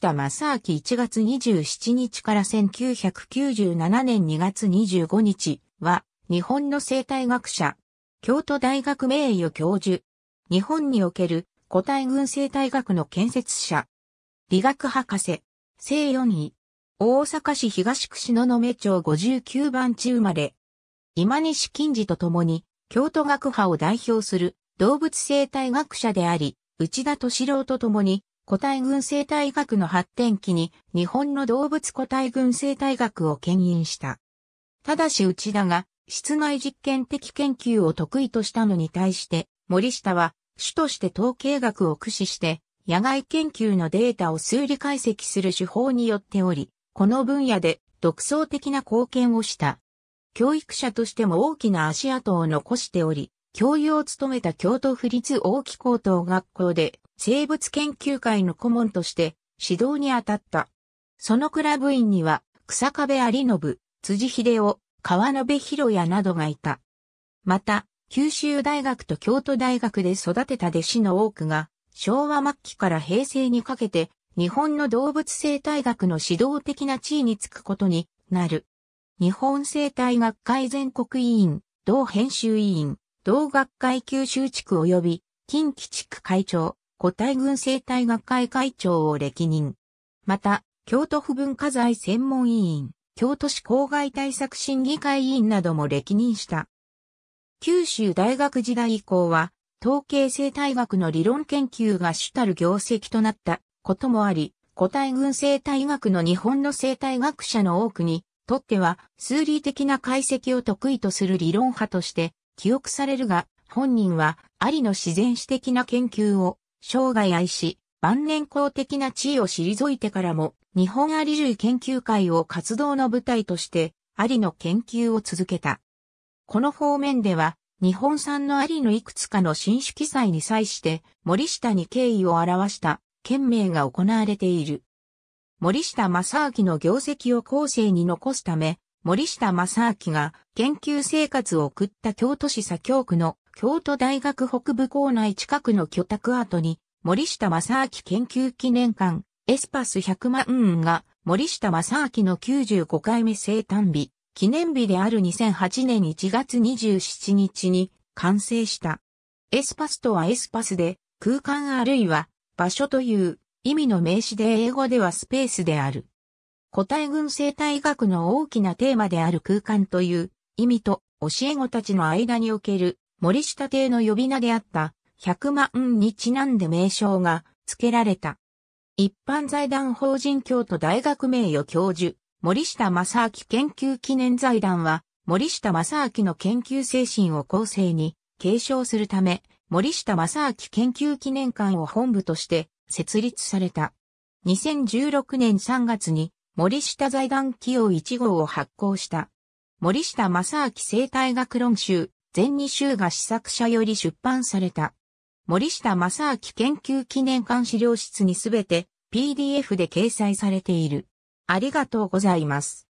田正明1月27日から1997年2月25日は、日本の生態学者、京都大学名誉教授、日本における古代群生態学の建設者、理学博士、生4位、大阪市東区篠の目町59番地生まれ、今西金次と共に、京都学派を代表する動物生態学者であり、内田敏郎と共に、古代群生態学の発展期に日本の動物古代群生態学を牽引した。ただし内田が室内実験的研究を得意としたのに対して森下は主として統計学を駆使して野外研究のデータを数理解析する手法によっており、この分野で独創的な貢献をした。教育者としても大きな足跡を残しており、教諭を務めた京都府立大木高等学校で生物研究会の顧問として指導に当たった。そのクラブ員には、草壁有信、辻秀夫、川野部博也などがいた。また、九州大学と京都大学で育てた弟子の多くが、昭和末期から平成にかけて、日本の動物生態学の指導的な地位につくことになる。日本生態学会全国委員、同編集委員、同学会九州地区及び近畿地区会長、古代軍生態学会会長を歴任。また、京都府文化財専門委員、京都市公害対策審議会委員なども歴任した。九州大学時代以降は、統計生態学の理論研究が主たる業績となったこともあり、古代軍生態学の日本の生態学者の多くにとっては、数理的な解析を得意とする理論派として記憶されるが、本人は、ありの自然史的な研究を生涯愛し、晩年公的な地位を退いてからも、日本アリ類研究会を活動の舞台として、アリの研究を続けた。この方面では、日本産のアリのいくつかの新種記載に際して、森下に敬意を表した、件名が行われている。森下正明の業績を後世に残すため、森下正明が研究生活を送った京都市左京区の京都大学北部校内近くの居宅跡に、森下正明研究記念館、エスパス100万運が、森下正明の95回目生誕日、記念日である2008年1月27日に完成した。エスパスとはエスパスで、空間あるいは場所という意味の名詞で英語ではスペースである。個体群生態学の大きなテーマである空間という意味と教え子たちの間における森下邸の呼び名であった100万にちなんで名称が付けられた。一般財団法人京都大学名誉教授、森下正明研究記念財団は、森下正明の研究精神を後世に継承するため、森下正明研究記念館を本部として設立された。2016年3月に森下財団企業1号を発行した。森下正明生態学論集、全2週が試作者より出版された。森下正明研究記念館資料室にすべて PDF で掲載されている。ありがとうございます。